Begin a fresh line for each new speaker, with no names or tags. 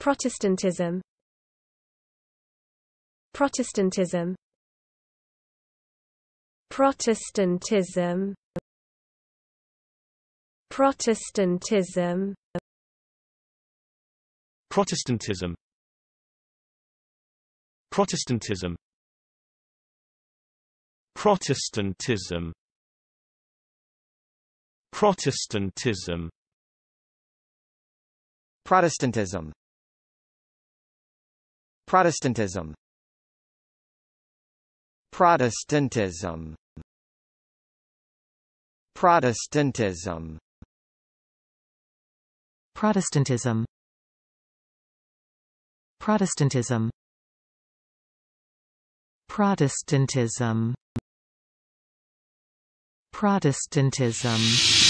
Protestantism Protestantism Protestantism Protestantism Protestantism Protestantism Protestantism Protestantism Protestantism Protestantism Protestantism Protestantism Protestantism Protestantism
Protestantism Protestantism